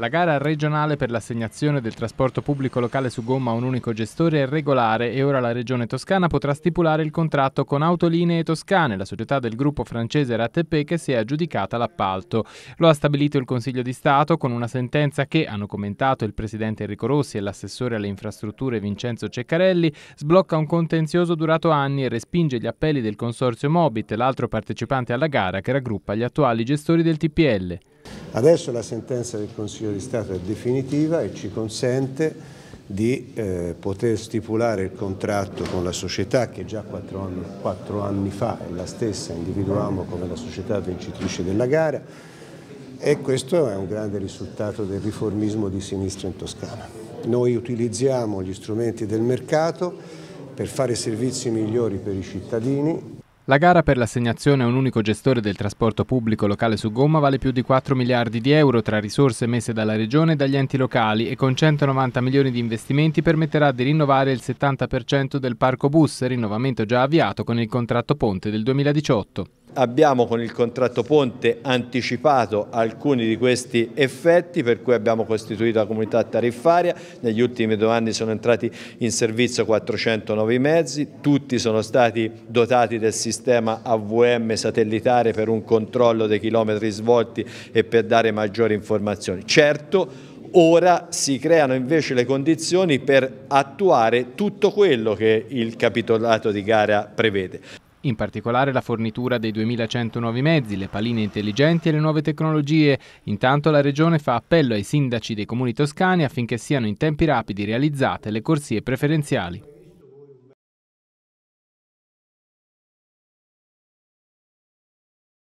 La gara regionale per l'assegnazione del trasporto pubblico locale su gomma a un unico gestore è regolare e ora la Regione Toscana potrà stipulare il contratto con Autolinee Toscane, la società del gruppo francese RATP che si è aggiudicata l'appalto. Lo ha stabilito il Consiglio di Stato con una sentenza che, hanno commentato il presidente Enrico Rossi e l'assessore alle infrastrutture Vincenzo Ceccarelli, sblocca un contenzioso durato anni e respinge gli appelli del consorzio Mobit, l'altro partecipante alla gara che raggruppa gli attuali gestori del TPL. Adesso la sentenza del Consiglio di Stato è definitiva e ci consente di eh, poter stipulare il contratto con la società che già quattro anni, quattro anni fa è la stessa, individuavamo come la società vincitrice della gara e questo è un grande risultato del riformismo di sinistra in Toscana. Noi utilizziamo gli strumenti del mercato per fare servizi migliori per i cittadini, la gara per l'assegnazione a un unico gestore del trasporto pubblico locale su gomma vale più di 4 miliardi di euro tra risorse messe dalla Regione e dagli enti locali e con 190 milioni di investimenti permetterà di rinnovare il 70% del parco bus, rinnovamento già avviato con il contratto ponte del 2018 abbiamo con il contratto ponte anticipato alcuni di questi effetti per cui abbiamo costituito la comunità tariffaria, negli ultimi due anni sono entrati in servizio 409 mezzi, tutti sono stati dotati del sistema AVM satellitare per un controllo dei chilometri svolti e per dare maggiori informazioni. Certo, Ora si creano invece le condizioni per attuare tutto quello che il capitolato di gara prevede. In particolare la fornitura dei 2.100 nuovi mezzi, le paline intelligenti e le nuove tecnologie. Intanto la Regione fa appello ai sindaci dei comuni toscani affinché siano in tempi rapidi realizzate le corsie preferenziali.